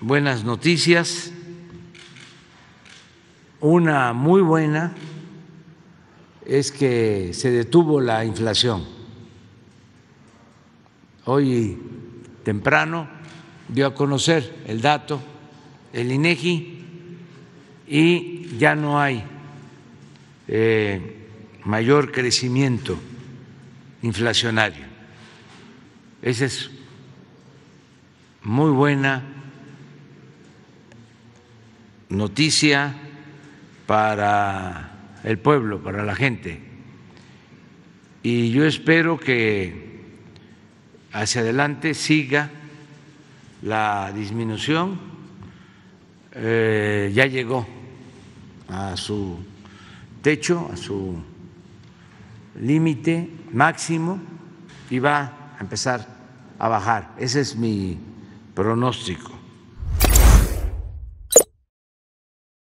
buenas noticias, una muy buena es que se detuvo la inflación. Hoy temprano dio a conocer el dato el INEGI y ya no hay eh, mayor crecimiento inflacionario. Esa es muy buena noticia para el pueblo, para la gente. Y yo espero que hacia adelante siga la disminución. Eh, ya llegó a su techo, a su límite máximo y va a empezar a bajar. Ese es mi pronóstico.